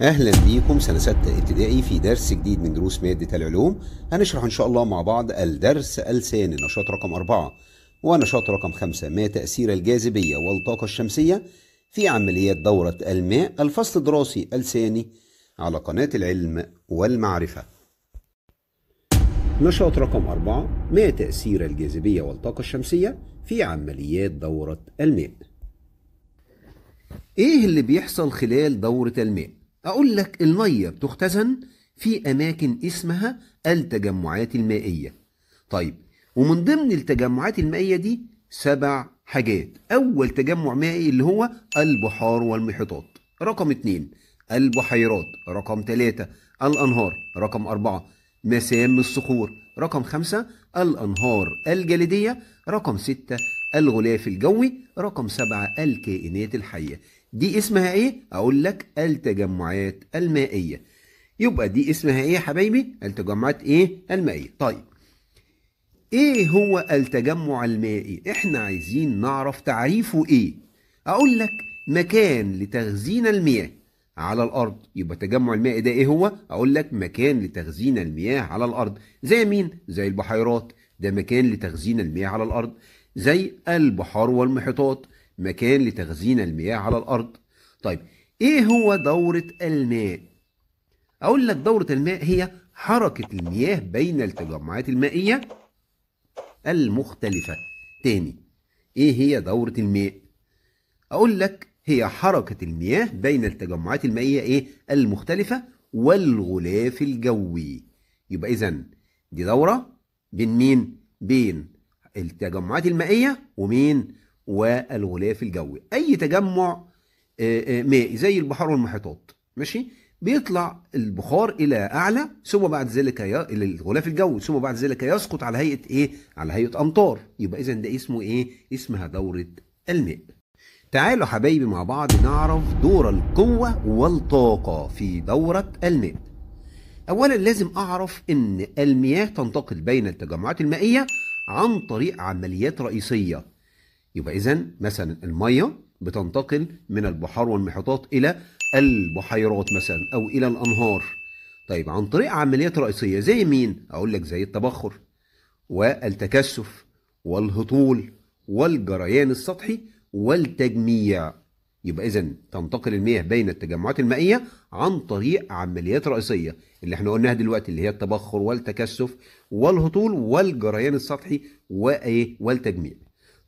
اهلا بيكم سنه سته ابتدائي في درس جديد من دروس ماده العلوم هنشرح ان شاء الله مع بعض الدرس الثاني نشاط رقم اربعه ونشاط رقم خمسه ما تاثير الجاذبيه والطاقه الشمسيه في عمليات دوره الماء الفصل الدراسي الثاني على قناه العلم والمعرفه نشاط رقم أربعة ما تاثير الجاذبيه والطاقه الشمسيه في عمليات دوره الماء ايه اللي بيحصل خلال دوره الماء أقول لك المية بتختزن في أماكن اسمها التجمعات المائية طيب ومن ضمن التجمعات المائية دي سبع حاجات أول تجمع مائي اللي هو البحار والمحيطات رقم اتنين البحيرات رقم تلاتة الأنهار رقم أربعة مسام الصخور رقم خمسة الأنهار الجليدية رقم ستة الغلاف الجوي رقم سبعة الكائنات الحية دي اسمها ايه؟ اقول لك التجمعات المائية يبقى دي اسمها ايه يا حبايبي؟ التجمعات ايه؟ المائية طيب ايه هو التجمع المائي؟ احنا عايزين نعرف تعريفه ايه؟ اقول لك مكان لتخزين المياه على الارض يبقى التجمع المائي ده ايه هو اقول لك مكان لتخزين المياه على الارض زي مين زي البحيرات ده مكان لتخزين المياه على الارض زي البحار والمحيطات مكان لتخزين المياه على الأرض طيب إيه هو دورة الماء؟ أقول لك دورة الماء هي حركة المياه بين التجمعات المائية المختلفة تاني إيه هي دورة الماء؟ أقول لك هي حركة المياه بين التجمعات المائية إيه المختلفة والغلاف الجوي يبقى إذا دي دورة بين مين؟ بين التجمعات المائيه ومين والغلاف الجوي اي تجمع آه، آه، مائي زي البحار والمحيطات ماشي بيطلع البخار الى اعلى ثم بعد ذلك ي... الغلاف الجوي ثم بعد ذلك يسقط على هيئه ايه على هيئه امطار يبقى اذا ده اسمه ايه اسمها دوره الماء تعالوا حبايبي مع بعض نعرف دور القوه والطاقه في دوره الماء اولا لازم اعرف ان المياه تنتقل بين التجمعات المائيه عن طريق عمليات رئيسية يبقى إذن مثلا المية بتنتقل من البحار والمحيطات إلى البحيرات مثلا أو إلى الأنهار طيب عن طريق عمليات رئيسية زي مين؟ أقول لك زي التبخر والتكثف والهطول والجريان السطحي والتجميع يبقى إذا تنتقل المياه بين التجمعات المائية عن طريق عمليات رئيسية اللي احنا قلناها دلوقتي اللي هي التبخر والتكثف والهطول والجريان السطحي وإيه والتجميع.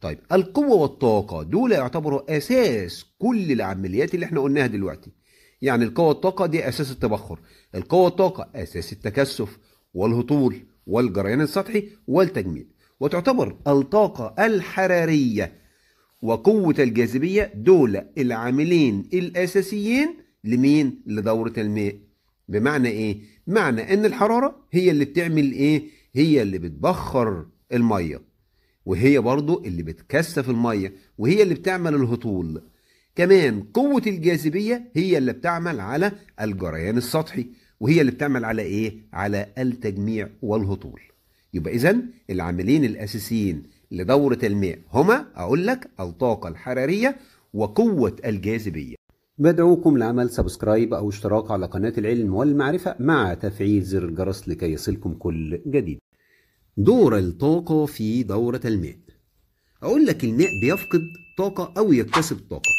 طيب القوة والطاقة دول يعتبروا أساس كل العمليات اللي احنا قلناها دلوقتي. يعني القوة والطاقة دي أساس التبخر، القوة والطاقة أساس التكثف والهطول والجريان السطحي والتجميع. وتعتبر الطاقة الحرارية وقوة الجاذبية دول العاملين الأساسيين لمين؟ لدورة الماء بمعنى إيه؟ معنى إن الحرارة هي اللي بتعمل إيه؟ هي اللي بتبخر المية وهي برضو اللي بتكثف المية وهي اللي بتعمل الهطول كمان قوة الجاذبية هي اللي بتعمل على الجريان السطحي وهي اللي بتعمل على إيه؟ على التجميع والهطول يبقى إذا العاملين الأساسيين لدورة الماء هما أقول لك الطاقة الحرارية وقوة الجاذبية بدعوكم لعمل سبسكرايب أو اشتراك على قناة العلم والمعرفة مع تفعيل زر الجرس لكي يصلكم كل جديد دور الطاقة في دورة الماء أقول لك الماء بيفقد طاقة أو يكتسب طاقة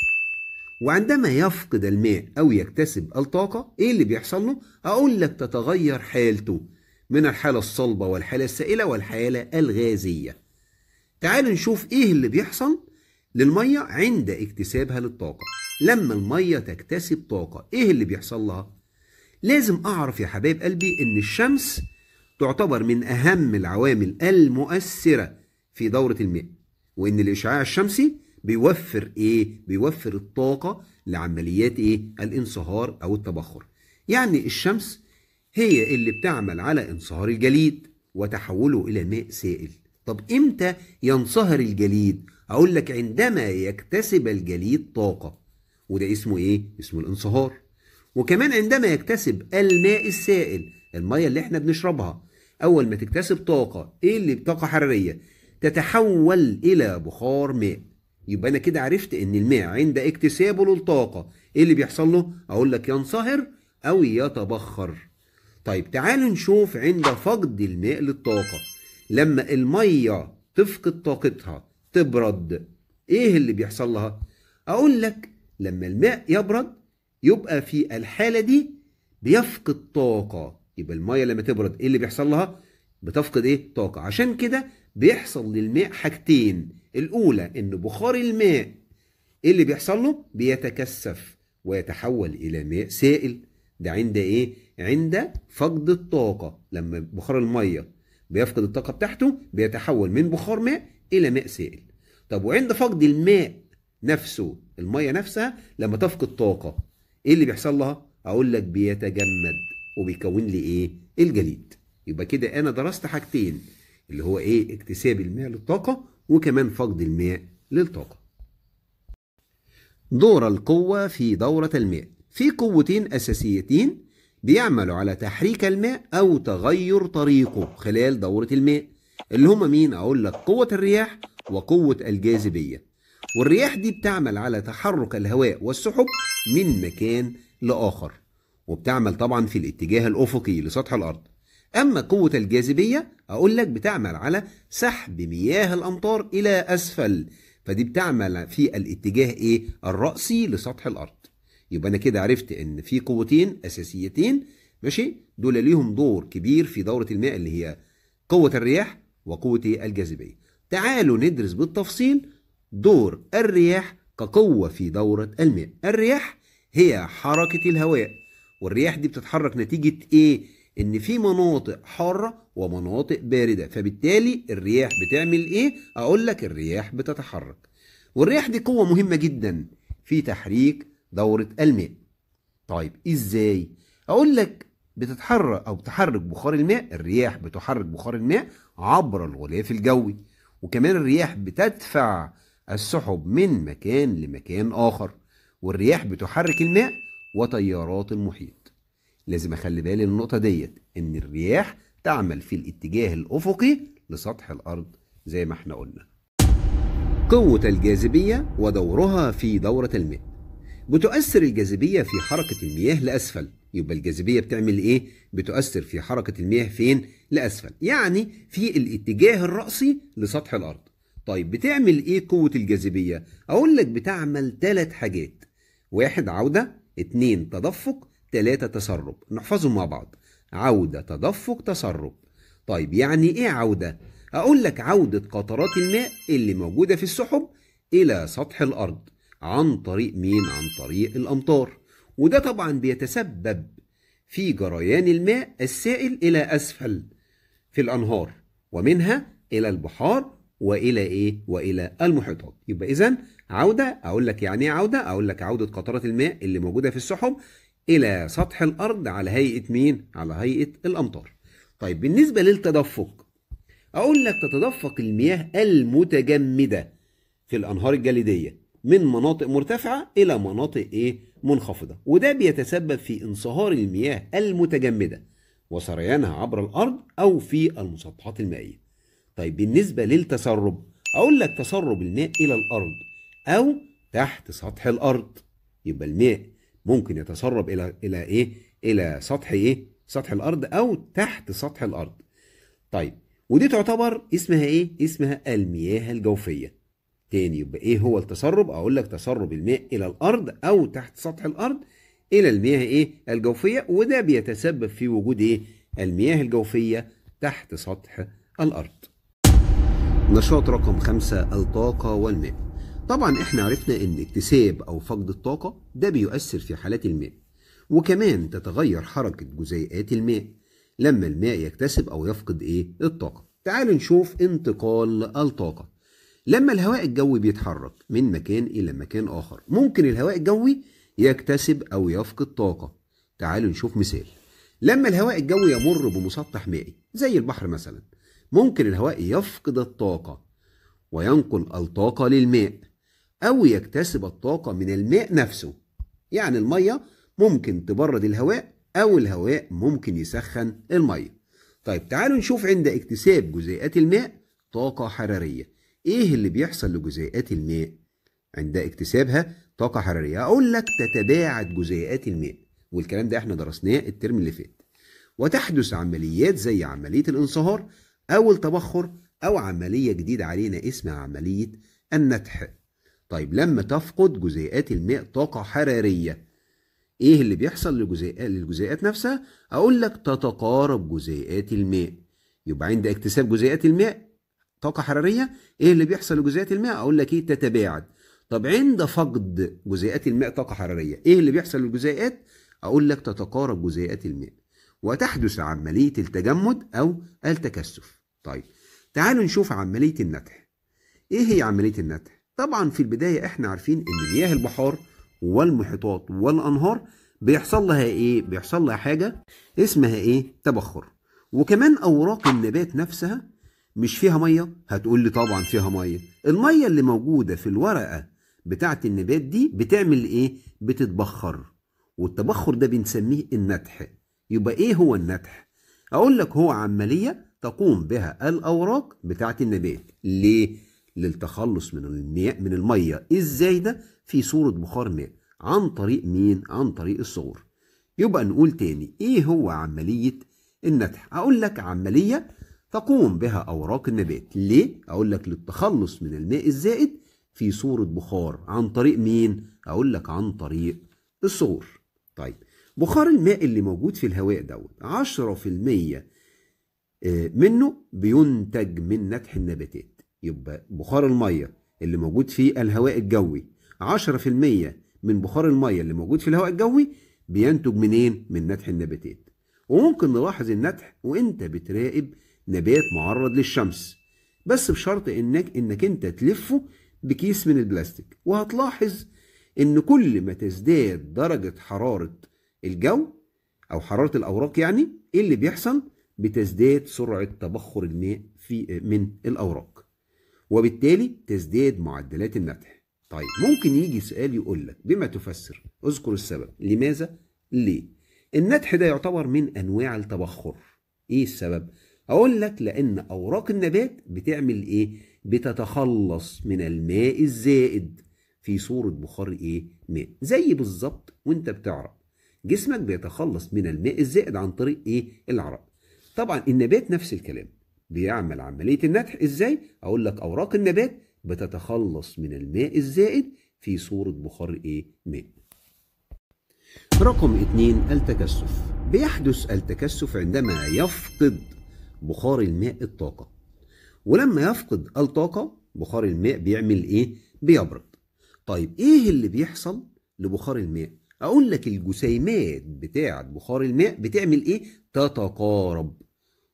وعندما يفقد الماء أو يكتسب الطاقة إيه اللي بيحصل له؟ أقول لك تتغير حالته من الحالة الصلبة والحالة السائلة والحالة الغازية تعالوا نشوف ايه اللي بيحصل للميه عند اكتسابها للطاقه لما الميه تكتسب طاقه ايه اللي بيحصل لها لازم اعرف يا حبايب قلبي ان الشمس تعتبر من اهم العوامل المؤثره في دوره الماء وان الاشعاع الشمسي بيوفر ايه بيوفر الطاقه لعمليات ايه الانصهار او التبخر يعني الشمس هي اللي بتعمل على انصهار الجليد وتحوله الى ماء سائل طب امتى ينصهر الجليد اقول لك عندما يكتسب الجليد طاقه وده اسمه ايه اسمه الانصهار وكمان عندما يكتسب الماء السائل الميه اللي احنا بنشربها اول ما تكتسب طاقه ايه اللي طاقه حراريه تتحول الى بخار ماء يبقى انا كده عرفت ان الماء عند اكتسابه للطاقه ايه اللي بيحصل له اقول لك ينصهر او يتبخر طيب تعالوا نشوف عند فقد الماء للطاقه لما الميه تفقد طاقتها تبرد ايه اللي بيحصل لها اقول لك لما الماء يبرد يبقى في الحاله دي بيفقد طاقه يبقى الميه لما تبرد ايه اللي بيحصل لها بتفقد ايه طاقه عشان كده بيحصل للماء حاجتين الاولى ان بخار الماء ايه اللي بيحصل له بيتكثف ويتحول الى ماء سائل ده عند ايه عند فقد الطاقه لما بخار الميه بيفقد الطاقه بتاعته بيتحول من بخار ماء الى ماء سائل طب وعند فقد الماء نفسه الميه نفسها لما تفقد طاقه ايه اللي بيحصل لها اقول لك بيتجمد وبيكون لي ايه الجليد يبقى كده انا درست حاجتين اللي هو ايه اكتساب الماء للطاقه وكمان فقد الماء للطاقه دور القوه في دوره الماء في قوتين اساسيتين بيعملوا على تحريك الماء أو تغير طريقه خلال دورة الماء اللي هما مين أقول لك قوة الرياح وقوة الجاذبية والرياح دي بتعمل على تحرك الهواء والسحب من مكان لآخر وبتعمل طبعا في الاتجاه الأفقي لسطح الأرض أما قوة الجاذبية أقول لك بتعمل على سحب مياه الأمطار إلى أسفل فدي بتعمل في الاتجاه إيه الرأسي لسطح الأرض يبقى انا كده عرفت ان في قوتين اساسيتين ماشي دول ليهم دور كبير في دوره الماء اللي هي قوه الرياح وقوه الجاذبيه تعالوا ندرس بالتفصيل دور الرياح كقوه في دوره الماء الرياح هي حركه الهواء والرياح دي بتتحرك نتيجه ايه ان في مناطق حاره ومناطق بارده فبالتالي الرياح بتعمل ايه اقول لك الرياح بتتحرك والرياح دي قوه مهمه جدا في تحريك دوره الماء طيب ازاي اقول لك بتتحرك او بتحرك بخار الماء الرياح بتحرك بخار الماء عبر الغلاف الجوي وكمان الرياح بتدفع السحب من مكان لمكان اخر والرياح بتحرك الماء وتيارات المحيط لازم اخلي بالي النقطه ديت ان الرياح تعمل في الاتجاه الافقي لسطح الارض زي ما احنا قلنا قوه الجاذبيه ودورها في دوره الماء بتؤثر الجاذبية في حركة المياه لأسفل يبقى الجاذبية بتعمل إيه؟ بتؤثر في حركة المياه فين؟ لأسفل يعني في الاتجاه الرأسي لسطح الأرض طيب بتعمل إيه قوة الجاذبية؟ أقول لك بتعمل ثلاث حاجات واحد عودة اتنين تدفق تلاتة تسرب نحفظهم مع بعض عودة تدفق تسرب طيب يعني إيه عودة؟ أقول لك عودة قطرات الماء اللي موجودة في السحب إلى سطح الأرض عن طريق مين؟ عن طريق الأمطار وده طبعا بيتسبب في جريان الماء السائل إلى أسفل في الأنهار ومنها إلى البحار والى ايه والى المحيطات يبقى اذا عوده اقول لك يعني ايه عوده اقول لك عوده قطرات الماء اللي موجوده في السحب الى سطح الارض على هيئه مين على هيئه الامطار طيب بالنسبه للتدفق اقول لك تتدفق المياه المتجمده في الانهار الجليديه من مناطق مرتفعة إلى مناطق إيه منخفضة وده بيتسبب في انصهار المياه المتجمدة وسريانها عبر الأرض أو في المسطحات المائية طيب بالنسبة للتسرب أقول لك تسرب الماء إلى الأرض أو تحت سطح الأرض يبقى الماء ممكن يتسرب إلى إلى إيه إلى سطح إيه سطح الأرض أو تحت سطح الأرض طيب ودي تعتبر اسمها إيه اسمها المياه الجوفية تاني يبقى ايه هو التسرب اقول لك تسرب الماء الى الارض او تحت سطح الارض الى المياه ايه الجوفيه وده بيتسبب في وجود ايه المياه الجوفيه تحت سطح الارض نشاط رقم خمسة الطاقة والماء طبعا احنا عرفنا ان اكتساب او فقد الطاقة ده بيؤثر في حالات الماء وكمان تتغير حركة جزيئات الماء لما الماء يكتسب او يفقد ايه الطاقة تعالوا نشوف انتقال الطاقة لما الهواء الجوي بيتحرك من مكان إلى مكان آخر ممكن الهواء الجوي يكتسب أو يفقد طاقة تعالوا نشوف مثال لما الهواء الجوي يمر بمسطح مائي زي البحر مثلا ممكن الهواء يفقد الطاقة وينقل الطاقة للماء أو يكتسب الطاقة من الماء نفسه يعني المية ممكن تبرد الهواء أو الهواء ممكن يسخن المية طيب تعالوا نشوف عند اكتساب جزيئات الماء طاقة حرارية إيه اللي بيحصل لجزيئات الماء عند اكتسابها طاقة حرارية أقول لك تتباعد جزيئات الماء والكلام ده احنا درسناه الترم اللي فات وتحدث عمليات زي عملية الانصهار أو التبخر أو عملية جديدة علينا اسمها عملية النتح طيب لما تفقد جزيئات الماء طاقة حرارية ايه اللي بيحصل لجزيئات للجزيئات نفسها اقول لك تتقارب جزيئات الماء يبقى عند اكتساب جزيئات الماء طاقه حراريه ايه اللي بيحصل لجزيئات الماء اقول لك ايه تتباعد طب عند فقد جزيئات الماء طاقه حراريه ايه اللي بيحصل للجزيئات اقول لك تتقارب جزيئات الماء وتحدث عمليه التجمد او التكثف طيب تعالوا نشوف عمليه النتح ايه هي عمليه النتح طبعا في البدايه احنا عارفين ان مياه البحار والمحيطات والانهار بيحصل لها ايه بيحصل لها حاجه اسمها ايه تبخر وكمان اوراق النبات نفسها مش فيها ميه هتقول لي طبعا فيها ميه الميه اللي موجوده في الورقه بتاعه النبات دي بتعمل ايه بتتبخر والتبخر ده بنسميه النتح يبقى ايه هو النتح اقول لك هو عمليه تقوم بها الاوراق بتاعه النبات ليه للتخلص من المياه من الميه ازاي ده؟ في صوره بخار ماء عن طريق مين عن طريق الصور. يبقى نقول تاني ايه هو عمليه النتح اقول لك عمليه تقوم بها أوراق النبات ليه؟ أقول لك للتخلص من الماء الزائد في صورة بخار عن طريق مين؟ أقول لك عن طريق الصور طيب بخار الماء اللي موجود في الهواء دوت 10% آه، منه بينتج من نتح النباتات يبقى بخار المية اللي موجود في الهواء الجوي 10% من بخار المية اللي موجود في الهواء الجوي بينتج منين؟ من نتح النباتات وممكن نلاحظ النتح وانت بتراقب نبات معرض للشمس بس بشرط انك انك انت تلفه بكيس من البلاستيك وهتلاحظ ان كل ما تزداد درجة حرارة الجو او حرارة الاوراق يعني ايه اللي بيحصل بتزداد سرعة تبخر الماء في من الاوراق وبالتالي تزداد معدلات النتح طيب ممكن يجي سؤال يقول لك بما تفسر اذكر السبب لماذا ليه النتح ده يعتبر من انواع التبخر ايه السبب اقول لك لان اوراق النبات بتعمل ايه بتتخلص من الماء الزائد في صورة بخار ايه ماء زي بالظبط وانت بتعرق جسمك بيتخلص من الماء الزائد عن طريق ايه العرق طبعا النبات نفس الكلام بيعمل عملية النتح ازاي اقول لك اوراق النبات بتتخلص من الماء الزائد في صورة بخار ايه ماء رقم اتنين التكثف بيحدث التكثف عندما يفقد بخار الماء الطاقة ولما يفقد الطاقة بخار الماء بيعمل ايه؟ بيبرد طيب ايه اللي بيحصل لبخار الماء؟ اقول لك الجسيمات بتاعة بخار الماء بتعمل ايه؟ تتقارب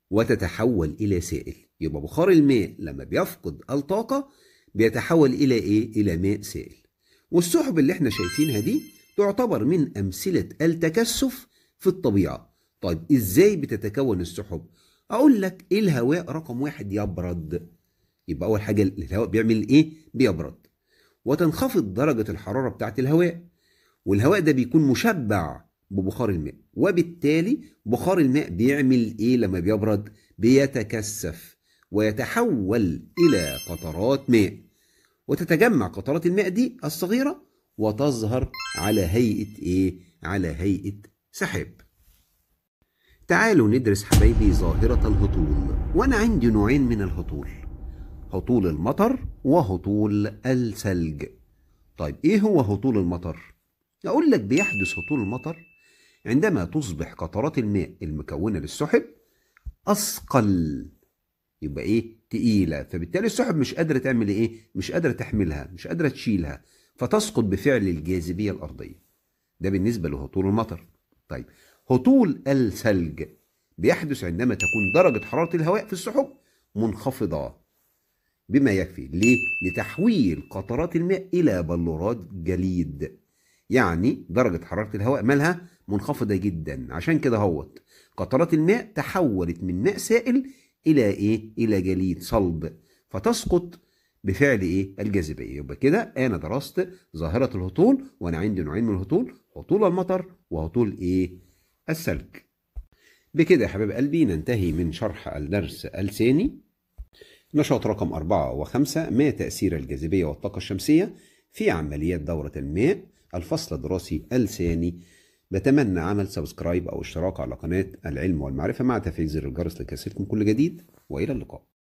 وتتحول الى سائل يبقى بخار الماء لما بيفقد الطاقة بيتحول الى ايه؟ الى ماء سائل والسحب اللي احنا شايفينها دي تعتبر من امثلة التكثف في الطبيعة طيب ازاي بتتكون السحب؟ اقول لك ايه الهواء رقم واحد يبرد يبقى اول حاجه الهواء بيعمل ايه بيبرد وتنخفض درجه الحراره بتاعه الهواء والهواء ده بيكون مشبع ببخار الماء وبالتالي بخار الماء بيعمل ايه لما بيبرد بيتكثف ويتحول الى قطرات ماء وتتجمع قطرات الماء دي الصغيره وتظهر على هيئه ايه على هيئه سحاب تعالوا ندرس حبايبي ظاهرة الهطول وأنا عندي نوعين من الهطول هطول المطر وهطول الثلج طيب إيه هو هطول المطر؟ أقول لك بيحدث هطول المطر عندما تصبح قطرات الماء المكونة للسحب أثقل يبقى إيه؟ تقيلة فبالتالي السحب مش قادرة تعمل إيه؟ مش قادرة تحملها مش قادرة تشيلها فتسقط بفعل الجاذبية الأرضية ده بالنسبة لهطول المطر طيب هطول الثلج بيحدث عندما تكون درجة حرارة الهواء في السحب منخفضة بما يكفي ليه؟ لتحويل قطرات الماء إلى بلورات جليد يعني درجة حرارة الهواء مالها منخفضة جدا عشان كده هوت قطرات الماء تحولت من ماء سائل إلى إيه؟ إلى جليد صلب فتسقط بفعل إيه؟ الجاذبية يبقى كده أنا درست ظاهرة الهطول وأنا عندي نوعين من الهطول هطول المطر وهطول إيه؟ السلك بكده يا حبايب قلبي ننتهي من شرح الدرس الثاني نشاط رقم أربعة وخمسة ما تأثير الجاذبية والطاقة الشمسية في عمليات دورة الماء الفصل الدراسي الثاني بتمنى عمل سبسكرايب أو اشتراك على قناة العلم والمعرفة مع تفعيل زر الجرس لكي يصلكم كل جديد وإلى اللقاء